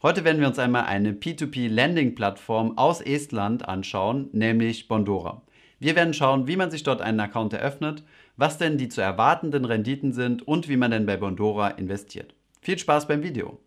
Heute werden wir uns einmal eine P2P-Landing-Plattform aus Estland anschauen, nämlich Bondora. Wir werden schauen, wie man sich dort einen Account eröffnet, was denn die zu erwartenden Renditen sind und wie man denn bei Bondora investiert. Viel Spaß beim Video!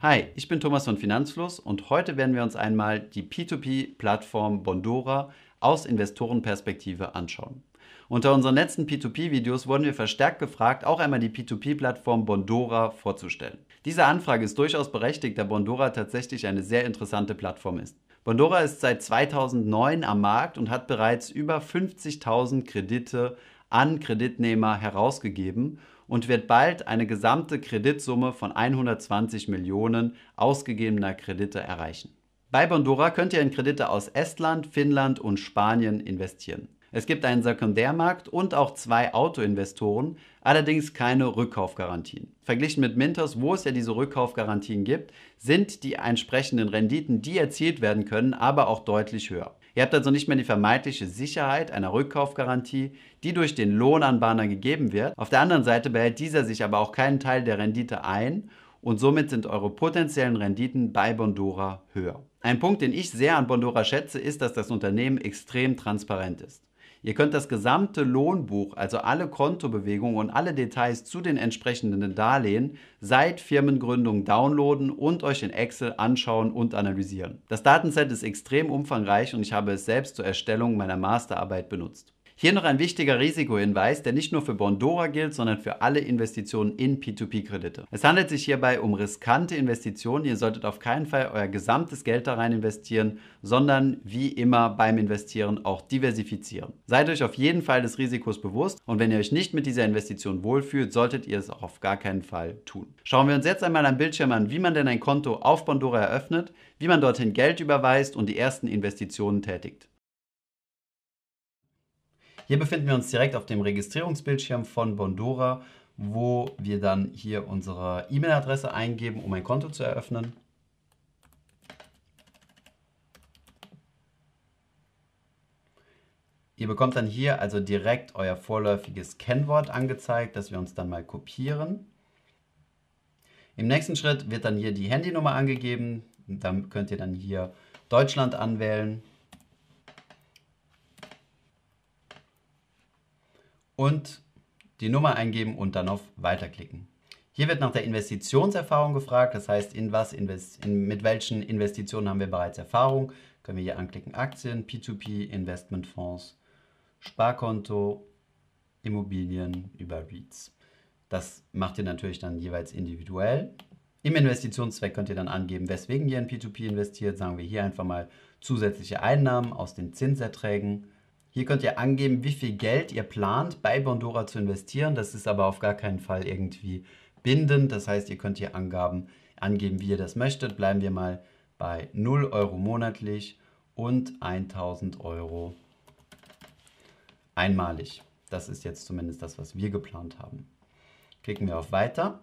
Hi, ich bin Thomas von Finanzfluss und heute werden wir uns einmal die P2P-Plattform Bondora aus Investorenperspektive anschauen. Unter unseren letzten P2P-Videos wurden wir verstärkt gefragt, auch einmal die P2P-Plattform Bondora vorzustellen. Diese Anfrage ist durchaus berechtigt, da Bondora tatsächlich eine sehr interessante Plattform ist. Bondora ist seit 2009 am Markt und hat bereits über 50.000 Kredite an Kreditnehmer herausgegeben und wird bald eine gesamte Kreditsumme von 120 Millionen ausgegebener Kredite erreichen. Bei Bondora könnt ihr in Kredite aus Estland, Finnland und Spanien investieren. Es gibt einen Sekundärmarkt und auch zwei Autoinvestoren, allerdings keine Rückkaufgarantien. Verglichen mit Mintos, wo es ja diese Rückkaufgarantien gibt, sind die entsprechenden Renditen, die erzielt werden können, aber auch deutlich höher. Ihr habt also nicht mehr die vermeintliche Sicherheit einer Rückkaufgarantie, die durch den Lohnanbahner gegeben wird. Auf der anderen Seite behält dieser sich aber auch keinen Teil der Rendite ein und somit sind eure potenziellen Renditen bei Bondora höher. Ein Punkt, den ich sehr an Bondora schätze, ist, dass das Unternehmen extrem transparent ist. Ihr könnt das gesamte Lohnbuch, also alle Kontobewegungen und alle Details zu den entsprechenden Darlehen seit Firmengründung downloaden und euch in Excel anschauen und analysieren. Das Datenset ist extrem umfangreich und ich habe es selbst zur Erstellung meiner Masterarbeit benutzt. Hier noch ein wichtiger Risikohinweis, der nicht nur für Bondora gilt, sondern für alle Investitionen in P2P-Kredite. Es handelt sich hierbei um riskante Investitionen. Ihr solltet auf keinen Fall euer gesamtes Geld da rein investieren, sondern wie immer beim Investieren auch diversifizieren. Seid euch auf jeden Fall des Risikos bewusst und wenn ihr euch nicht mit dieser Investition wohlfühlt, solltet ihr es auch auf gar keinen Fall tun. Schauen wir uns jetzt einmal am Bildschirm an, wie man denn ein Konto auf Bondora eröffnet, wie man dorthin Geld überweist und die ersten Investitionen tätigt. Hier befinden wir uns direkt auf dem Registrierungsbildschirm von Bondora, wo wir dann hier unsere E-Mail-Adresse eingeben, um ein Konto zu eröffnen. Ihr bekommt dann hier also direkt euer vorläufiges Kennwort angezeigt, das wir uns dann mal kopieren. Im nächsten Schritt wird dann hier die Handynummer angegeben. Dann könnt ihr dann hier Deutschland anwählen. und die Nummer eingeben und dann auf Weiterklicken. Hier wird nach der Investitionserfahrung gefragt, das heißt, in was invest in, mit welchen Investitionen haben wir bereits Erfahrung. Können wir hier anklicken Aktien, P2P, Investmentfonds, Sparkonto, Immobilien über REITs. Das macht ihr natürlich dann jeweils individuell. Im Investitionszweck könnt ihr dann angeben, weswegen ihr in P2P investiert. Sagen wir hier einfach mal zusätzliche Einnahmen aus den Zinserträgen. Hier könnt ihr angeben, wie viel Geld ihr plant, bei Bondora zu investieren. Das ist aber auf gar keinen Fall irgendwie bindend. Das heißt, ihr könnt hier Angaben angeben, wie ihr das möchtet. Bleiben wir mal bei 0 Euro monatlich und 1000 Euro einmalig. Das ist jetzt zumindest das, was wir geplant haben. Klicken wir auf Weiter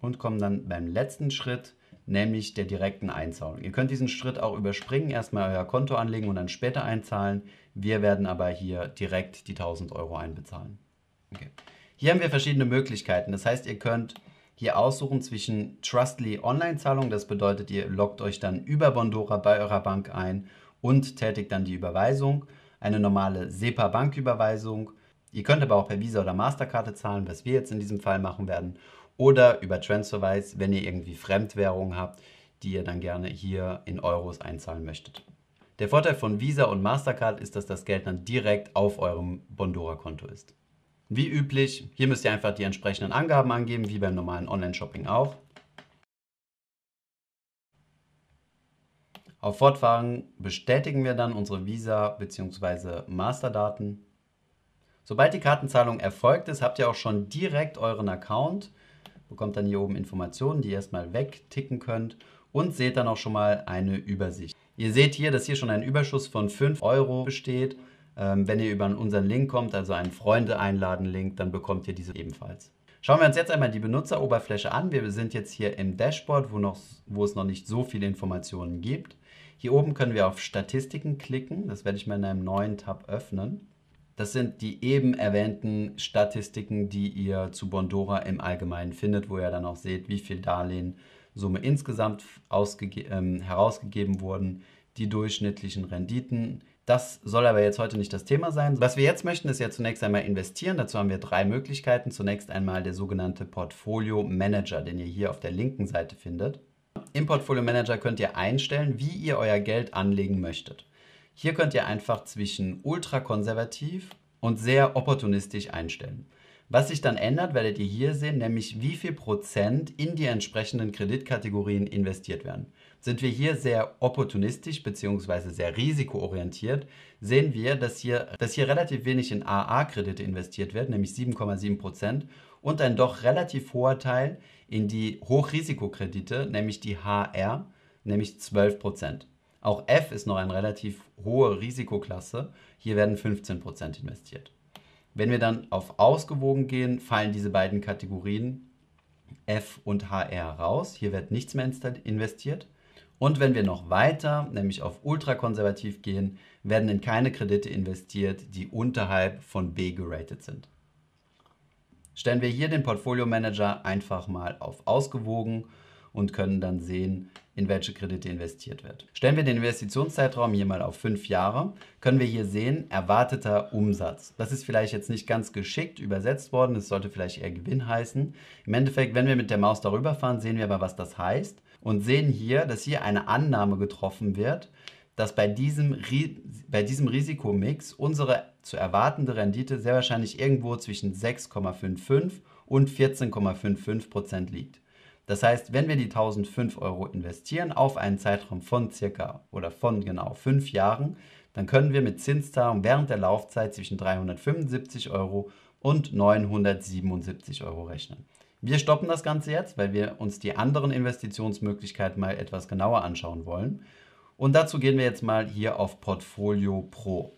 und kommen dann beim letzten Schritt nämlich der direkten Einzahlung. Ihr könnt diesen Schritt auch überspringen, erstmal euer Konto anlegen und dann später einzahlen. Wir werden aber hier direkt die 1000 Euro einbezahlen. Okay. Hier haben wir verschiedene Möglichkeiten. Das heißt, ihr könnt hier aussuchen zwischen Trustly Online-Zahlung, das bedeutet, ihr loggt euch dann über Bondora bei eurer Bank ein und tätigt dann die Überweisung, eine normale SEPA-Banküberweisung. Ihr könnt aber auch per Visa oder Masterkarte zahlen, was wir jetzt in diesem Fall machen werden oder über Transferwise, wenn ihr irgendwie Fremdwährungen habt, die ihr dann gerne hier in Euros einzahlen möchtet. Der Vorteil von Visa und Mastercard ist, dass das Geld dann direkt auf eurem Bondora-Konto ist. Wie üblich, hier müsst ihr einfach die entsprechenden Angaben angeben, wie beim normalen Online-Shopping auch. Auf Fortfahren bestätigen wir dann unsere Visa- bzw. Masterdaten. Sobald die Kartenzahlung erfolgt ist, habt ihr auch schon direkt euren Account bekommt dann hier oben Informationen, die ihr erstmal wegticken könnt und seht dann auch schon mal eine Übersicht. Ihr seht hier, dass hier schon ein Überschuss von 5 Euro besteht. Ähm, wenn ihr über unseren Link kommt, also einen Freunde-Einladen-Link, dann bekommt ihr diese ebenfalls. Schauen wir uns jetzt einmal die Benutzeroberfläche an. Wir sind jetzt hier im Dashboard, wo, noch, wo es noch nicht so viele Informationen gibt. Hier oben können wir auf Statistiken klicken. Das werde ich mal in einem neuen Tab öffnen. Das sind die eben erwähnten Statistiken, die ihr zu Bondora im Allgemeinen findet, wo ihr dann auch seht, wie viel Darlehen Summe insgesamt ähm, herausgegeben wurden, die durchschnittlichen Renditen. Das soll aber jetzt heute nicht das Thema sein. Was wir jetzt möchten, ist ja zunächst einmal investieren. Dazu haben wir drei Möglichkeiten. Zunächst einmal der sogenannte Portfolio Manager, den ihr hier auf der linken Seite findet. Im Portfolio Manager könnt ihr einstellen, wie ihr euer Geld anlegen möchtet. Hier könnt ihr einfach zwischen ultrakonservativ und sehr opportunistisch einstellen. Was sich dann ändert, werdet ihr hier sehen, nämlich wie viel Prozent in die entsprechenden Kreditkategorien investiert werden. Sind wir hier sehr opportunistisch bzw. sehr risikoorientiert, sehen wir, dass hier, dass hier relativ wenig in AA-Kredite investiert wird, nämlich 7,7 Prozent, und ein doch relativ hoher Teil in die Hochrisikokredite, nämlich die HR, nämlich 12 Prozent. Auch F ist noch eine relativ hohe Risikoklasse. Hier werden 15% investiert. Wenn wir dann auf ausgewogen gehen, fallen diese beiden Kategorien F und HR raus. Hier wird nichts mehr investiert. Und wenn wir noch weiter, nämlich auf ultrakonservativ gehen, werden in keine Kredite investiert, die unterhalb von B geratet sind. Stellen wir hier den Portfolio Manager einfach mal auf ausgewogen und können dann sehen, in welche Kredite investiert wird. Stellen wir den Investitionszeitraum hier mal auf fünf Jahre, können wir hier sehen, erwarteter Umsatz. Das ist vielleicht jetzt nicht ganz geschickt übersetzt worden, es sollte vielleicht eher Gewinn heißen. Im Endeffekt, wenn wir mit der Maus darüber fahren, sehen wir aber, was das heißt und sehen hier, dass hier eine Annahme getroffen wird, dass bei diesem, bei diesem Risikomix unsere zu erwartende Rendite sehr wahrscheinlich irgendwo zwischen 6,55 und 14,55 Prozent liegt. Das heißt, wenn wir die 1005 Euro investieren auf einen Zeitraum von circa oder von genau fünf Jahren, dann können wir mit Zinszahlung während der Laufzeit zwischen 375 Euro und 977 Euro rechnen. Wir stoppen das Ganze jetzt, weil wir uns die anderen Investitionsmöglichkeiten mal etwas genauer anschauen wollen. Und dazu gehen wir jetzt mal hier auf Portfolio Pro.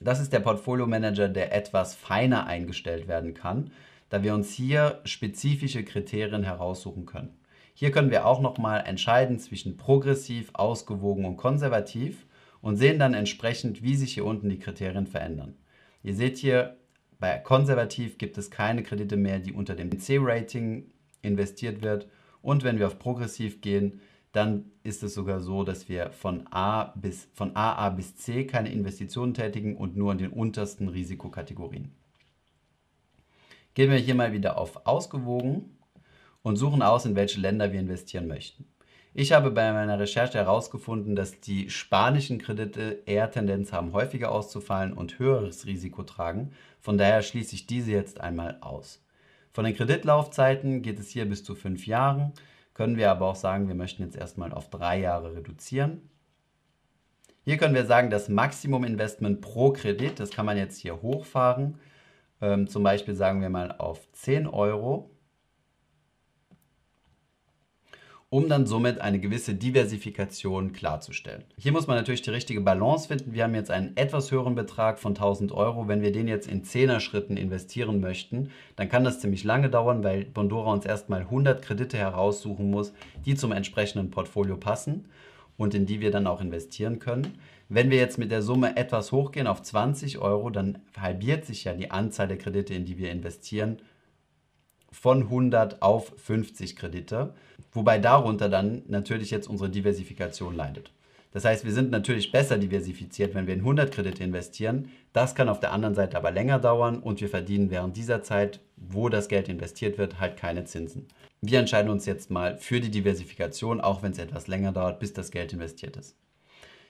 Das ist der Portfolio Manager, der etwas feiner eingestellt werden kann da wir uns hier spezifische Kriterien heraussuchen können. Hier können wir auch nochmal entscheiden zwischen progressiv, ausgewogen und konservativ und sehen dann entsprechend, wie sich hier unten die Kriterien verändern. Ihr seht hier, bei konservativ gibt es keine Kredite mehr, die unter dem C-Rating investiert wird. Und wenn wir auf progressiv gehen, dann ist es sogar so, dass wir von, A bis, von AA bis C keine Investitionen tätigen und nur in den untersten Risikokategorien. Gehen wir hier mal wieder auf Ausgewogen und suchen aus, in welche Länder wir investieren möchten. Ich habe bei meiner Recherche herausgefunden, dass die spanischen Kredite eher Tendenz haben, häufiger auszufallen und höheres Risiko tragen. Von daher schließe ich diese jetzt einmal aus. Von den Kreditlaufzeiten geht es hier bis zu fünf Jahren. Können wir aber auch sagen, wir möchten jetzt erstmal auf drei Jahre reduzieren. Hier können wir sagen, das Maximum Investment pro Kredit, das kann man jetzt hier hochfahren ähm, zum Beispiel sagen wir mal auf 10 Euro, um dann somit eine gewisse Diversifikation klarzustellen. Hier muss man natürlich die richtige Balance finden. Wir haben jetzt einen etwas höheren Betrag von 1000 Euro. Wenn wir den jetzt in 10er Schritten investieren möchten, dann kann das ziemlich lange dauern, weil Bondora uns erstmal 100 Kredite heraussuchen muss, die zum entsprechenden Portfolio passen und in die wir dann auch investieren können. Wenn wir jetzt mit der Summe etwas hochgehen auf 20 Euro, dann halbiert sich ja die Anzahl der Kredite, in die wir investieren, von 100 auf 50 Kredite, wobei darunter dann natürlich jetzt unsere Diversifikation leidet. Das heißt, wir sind natürlich besser diversifiziert, wenn wir in 100 Kredite investieren. Das kann auf der anderen Seite aber länger dauern und wir verdienen während dieser Zeit, wo das Geld investiert wird, halt keine Zinsen. Wir entscheiden uns jetzt mal für die Diversifikation, auch wenn es etwas länger dauert, bis das Geld investiert ist.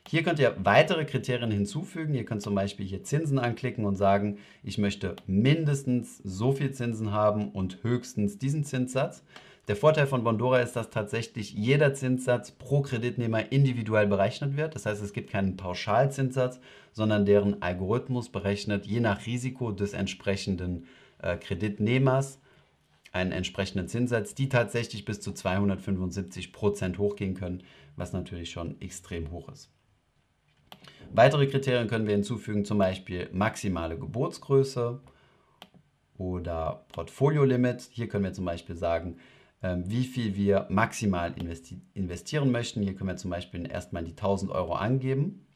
Hier könnt ihr weitere Kriterien hinzufügen. Ihr könnt zum Beispiel hier Zinsen anklicken und sagen, ich möchte mindestens so viel Zinsen haben und höchstens diesen Zinssatz. Der Vorteil von Bondora ist, dass tatsächlich jeder Zinssatz pro Kreditnehmer individuell berechnet wird. Das heißt, es gibt keinen Pauschalzinssatz, sondern deren Algorithmus berechnet je nach Risiko des entsprechenden äh, Kreditnehmers einen entsprechenden Zinssatz, die tatsächlich bis zu 275 Prozent hochgehen können, was natürlich schon extrem hoch ist. Weitere Kriterien können wir hinzufügen, zum Beispiel maximale Geburtsgröße oder Portfolio-Limit. Hier können wir zum Beispiel sagen, ähm, wie viel wir maximal investi investieren möchten. Hier können wir zum Beispiel erstmal die 1000 Euro angeben.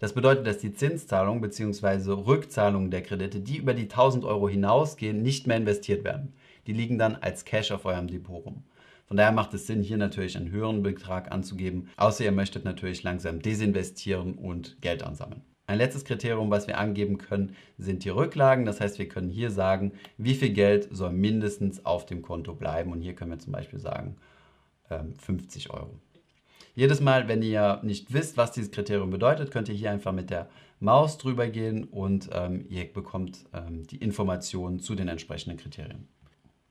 Das bedeutet, dass die Zinszahlungen bzw. Rückzahlungen der Kredite, die über die 1000 Euro hinausgehen, nicht mehr investiert werden. Die liegen dann als Cash auf eurem Depot rum. Von daher macht es Sinn, hier natürlich einen höheren Betrag anzugeben, außer ihr möchtet natürlich langsam desinvestieren und Geld ansammeln. Ein letztes Kriterium, was wir angeben können, sind die Rücklagen. Das heißt, wir können hier sagen, wie viel Geld soll mindestens auf dem Konto bleiben. Und hier können wir zum Beispiel sagen, 50 ähm, Euro. Jedes Mal, wenn ihr nicht wisst, was dieses Kriterium bedeutet, könnt ihr hier einfach mit der Maus drüber gehen und ähm, ihr bekommt ähm, die Informationen zu den entsprechenden Kriterien.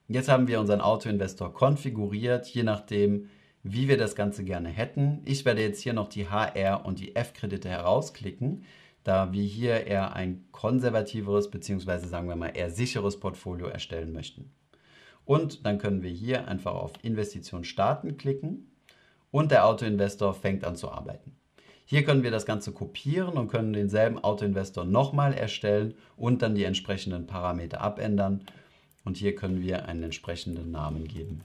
Jetzt haben wir unseren Autoinvestor konfiguriert, je nachdem, wie wir das Ganze gerne hätten. Ich werde jetzt hier noch die HR- und die F-Kredite herausklicken da wir hier eher ein konservativeres bzw. sagen wir mal eher sicheres Portfolio erstellen möchten. Und dann können wir hier einfach auf Investition starten klicken und der Autoinvestor fängt an zu arbeiten. Hier können wir das Ganze kopieren und können denselben Autoinvestor nochmal erstellen und dann die entsprechenden Parameter abändern. Und hier können wir einen entsprechenden Namen geben.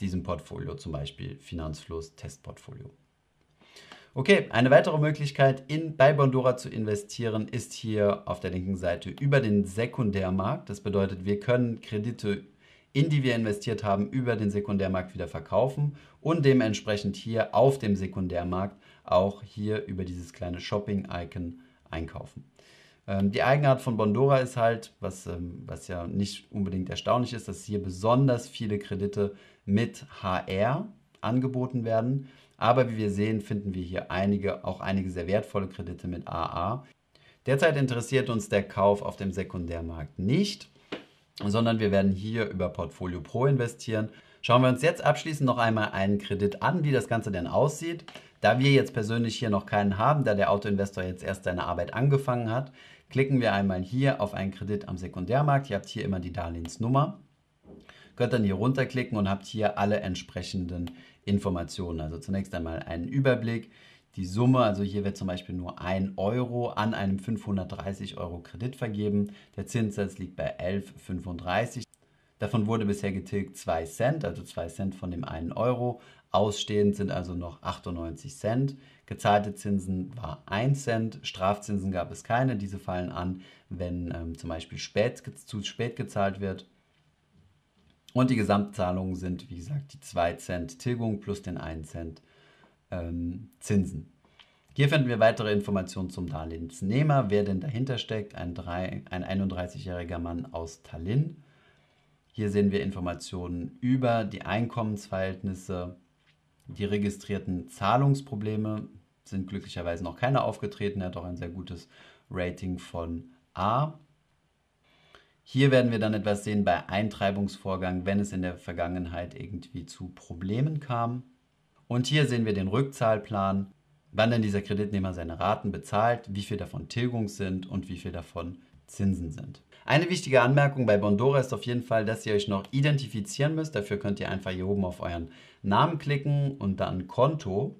Diesem Portfolio zum Beispiel Finanzfluss Testportfolio. Okay, eine weitere Möglichkeit, in, bei Bondora zu investieren, ist hier auf der linken Seite über den Sekundärmarkt. Das bedeutet, wir können Kredite, in die wir investiert haben, über den Sekundärmarkt wieder verkaufen und dementsprechend hier auf dem Sekundärmarkt auch hier über dieses kleine Shopping-Icon einkaufen. Ähm, die Eigenart von Bondora ist halt, was, ähm, was ja nicht unbedingt erstaunlich ist, dass hier besonders viele Kredite mit HR angeboten werden. Aber wie wir sehen, finden wir hier einige, auch einige sehr wertvolle Kredite mit AA. Derzeit interessiert uns der Kauf auf dem Sekundärmarkt nicht, sondern wir werden hier über Portfolio Pro investieren. Schauen wir uns jetzt abschließend noch einmal einen Kredit an, wie das Ganze denn aussieht. Da wir jetzt persönlich hier noch keinen haben, da der Autoinvestor jetzt erst seine Arbeit angefangen hat, klicken wir einmal hier auf einen Kredit am Sekundärmarkt. Ihr habt hier immer die Darlehensnummer könnt dann hier runterklicken und habt hier alle entsprechenden Informationen. Also zunächst einmal einen Überblick, die Summe, also hier wird zum Beispiel nur 1 Euro an einem 530 Euro Kredit vergeben. Der Zinssatz liegt bei 11,35. Davon wurde bisher getilgt 2 Cent, also 2 Cent von dem 1 Euro. Ausstehend sind also noch 98 Cent. Gezahlte Zinsen war 1 Cent. Strafzinsen gab es keine. Diese fallen an, wenn ähm, zum Beispiel spät, zu spät gezahlt wird. Und die Gesamtzahlungen sind, wie gesagt, die 2 Cent Tilgung plus den 1 Cent ähm, Zinsen. Hier finden wir weitere Informationen zum Darlehensnehmer, wer denn dahinter steckt, ein, ein 31-jähriger Mann aus Tallinn. Hier sehen wir Informationen über die Einkommensverhältnisse, die registrierten Zahlungsprobleme sind glücklicherweise noch keine aufgetreten. Er hat auch ein sehr gutes Rating von A. Hier werden wir dann etwas sehen bei Eintreibungsvorgang, wenn es in der Vergangenheit irgendwie zu Problemen kam. Und hier sehen wir den Rückzahlplan, wann denn dieser Kreditnehmer seine Raten bezahlt, wie viel davon Tilgung sind und wie viel davon Zinsen sind. Eine wichtige Anmerkung bei Bondora ist auf jeden Fall, dass ihr euch noch identifizieren müsst. Dafür könnt ihr einfach hier oben auf euren Namen klicken und dann Konto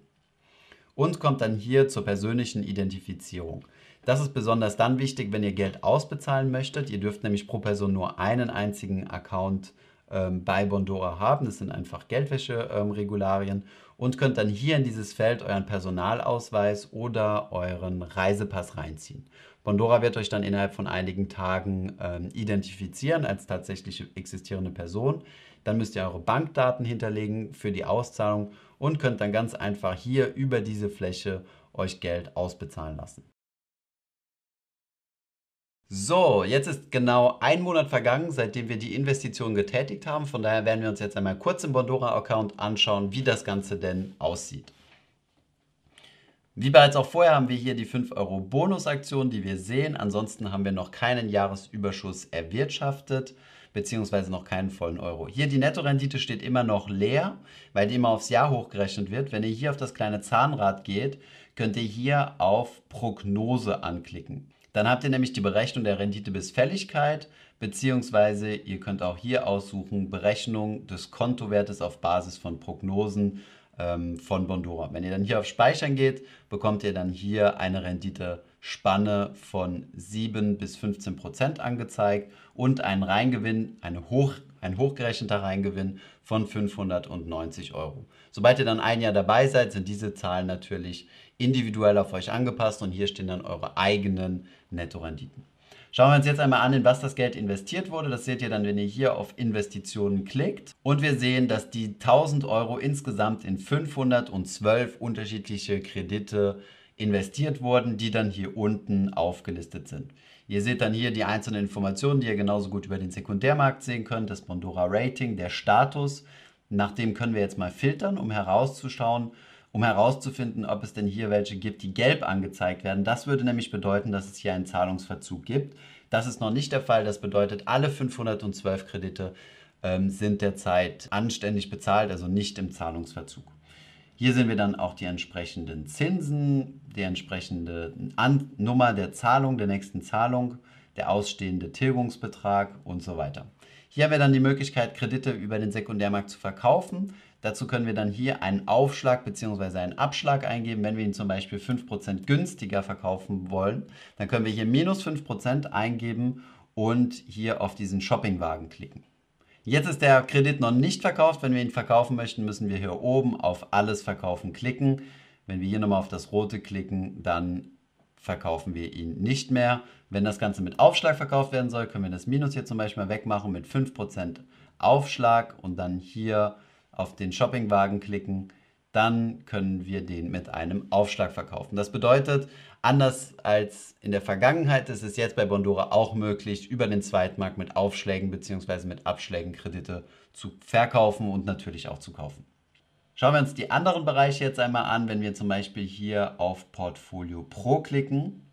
und kommt dann hier zur persönlichen Identifizierung. Das ist besonders dann wichtig, wenn ihr Geld ausbezahlen möchtet. Ihr dürft nämlich pro Person nur einen einzigen Account ähm, bei Bondora haben. Das sind einfach Geldwäscheregularien. ähm, und könnt dann hier in dieses Feld euren Personalausweis oder euren Reisepass reinziehen. Bondora wird euch dann innerhalb von einigen Tagen ähm, identifizieren als tatsächlich existierende Person. Dann müsst ihr eure Bankdaten hinterlegen für die Auszahlung und könnt dann ganz einfach hier über diese Fläche euch Geld ausbezahlen lassen. So, jetzt ist genau ein Monat vergangen, seitdem wir die Investition getätigt haben. Von daher werden wir uns jetzt einmal kurz im Bondora-Account anschauen, wie das Ganze denn aussieht. Wie bereits auch vorher haben wir hier die 5 Euro Bonusaktion, die wir sehen. Ansonsten haben wir noch keinen Jahresüberschuss erwirtschaftet, beziehungsweise noch keinen vollen Euro. Hier die Nettorendite steht immer noch leer, weil die immer aufs Jahr hochgerechnet wird. Wenn ihr hier auf das kleine Zahnrad geht, könnt ihr hier auf Prognose anklicken. Dann habt ihr nämlich die Berechnung der Rendite bis Fälligkeit, beziehungsweise ihr könnt auch hier aussuchen Berechnung des Kontowertes auf Basis von Prognosen ähm, von Bondora. Wenn ihr dann hier auf Speichern geht, bekommt ihr dann hier eine Renditespanne von 7 bis 15 Prozent angezeigt und einen Reingewinn, eine hoch ein hochgerechneter Reingewinn von 590 Euro. Sobald ihr dann ein Jahr dabei seid, sind diese Zahlen natürlich individuell auf euch angepasst und hier stehen dann eure eigenen Nettorenditen. Schauen wir uns jetzt einmal an, in was das Geld investiert wurde. Das seht ihr dann, wenn ihr hier auf Investitionen klickt. Und wir sehen, dass die 1000 Euro insgesamt in 512 unterschiedliche Kredite investiert wurden, die dann hier unten aufgelistet sind. Ihr seht dann hier die einzelnen Informationen, die ihr genauso gut über den Sekundärmarkt sehen könnt, das Bondora Rating, der Status. Nach dem können wir jetzt mal filtern, um herauszuschauen, um herauszufinden, ob es denn hier welche gibt, die gelb angezeigt werden. Das würde nämlich bedeuten, dass es hier einen Zahlungsverzug gibt. Das ist noch nicht der Fall. Das bedeutet, alle 512 Kredite ähm, sind derzeit anständig bezahlt, also nicht im Zahlungsverzug. Hier sehen wir dann auch die entsprechenden Zinsen, die entsprechende An Nummer der Zahlung, der nächsten Zahlung, der ausstehende Tilgungsbetrag und so weiter. Hier haben wir dann die Möglichkeit, Kredite über den Sekundärmarkt zu verkaufen. Dazu können wir dann hier einen Aufschlag bzw. einen Abschlag eingeben. Wenn wir ihn zum Beispiel 5% günstiger verkaufen wollen, dann können wir hier minus 5% eingeben und hier auf diesen Shoppingwagen klicken. Jetzt ist der Kredit noch nicht verkauft. Wenn wir ihn verkaufen möchten, müssen wir hier oben auf Alles verkaufen klicken. Wenn wir hier nochmal auf das rote klicken, dann verkaufen wir ihn nicht mehr. Wenn das Ganze mit Aufschlag verkauft werden soll, können wir das Minus hier zum Beispiel wegmachen mit 5% Aufschlag und dann hier auf den Shoppingwagen klicken. Dann können wir den mit einem Aufschlag verkaufen. Das bedeutet, Anders als in der Vergangenheit ist es jetzt bei Bondora auch möglich, über den Zweitmarkt mit Aufschlägen bzw. mit Abschlägen Kredite zu verkaufen und natürlich auch zu kaufen. Schauen wir uns die anderen Bereiche jetzt einmal an. Wenn wir zum Beispiel hier auf Portfolio Pro klicken,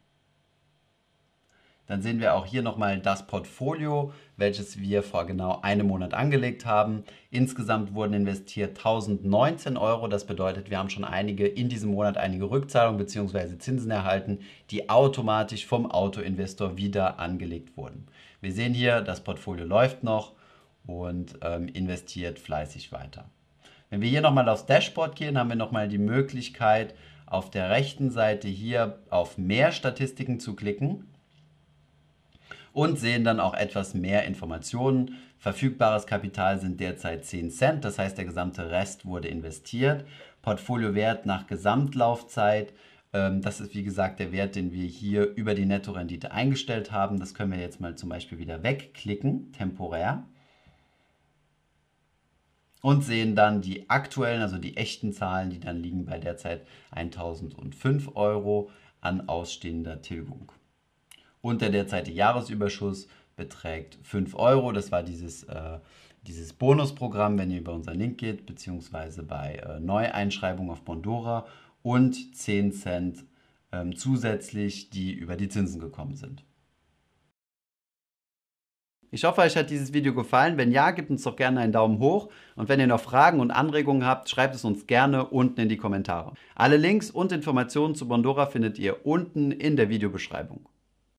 dann sehen wir auch hier nochmal das Portfolio, welches wir vor genau einem Monat angelegt haben. Insgesamt wurden investiert 1019 Euro. Das bedeutet, wir haben schon einige in diesem Monat einige Rückzahlungen bzw. Zinsen erhalten, die automatisch vom Autoinvestor wieder angelegt wurden. Wir sehen hier, das Portfolio läuft noch und ähm, investiert fleißig weiter. Wenn wir hier nochmal aufs Dashboard gehen, haben wir nochmal die Möglichkeit, auf der rechten Seite hier auf mehr Statistiken zu klicken und sehen dann auch etwas mehr Informationen. Verfügbares Kapital sind derzeit 10 Cent, das heißt der gesamte Rest wurde investiert. Portfoliowert nach Gesamtlaufzeit, ähm, das ist wie gesagt der Wert, den wir hier über die Nettorendite eingestellt haben. Das können wir jetzt mal zum Beispiel wieder wegklicken, temporär. Und sehen dann die aktuellen, also die echten Zahlen, die dann liegen bei derzeit 1005 Euro an ausstehender Tilgung und der derzeitige Jahresüberschuss beträgt 5 Euro. Das war dieses, äh, dieses Bonusprogramm, wenn ihr über unseren Link geht, beziehungsweise bei äh, Neueinschreibung auf Bondora und 10 Cent ähm, zusätzlich, die über die Zinsen gekommen sind. Ich hoffe, euch hat dieses Video gefallen. Wenn ja, gebt uns doch gerne einen Daumen hoch. Und wenn ihr noch Fragen und Anregungen habt, schreibt es uns gerne unten in die Kommentare. Alle Links und Informationen zu Bondora findet ihr unten in der Videobeschreibung.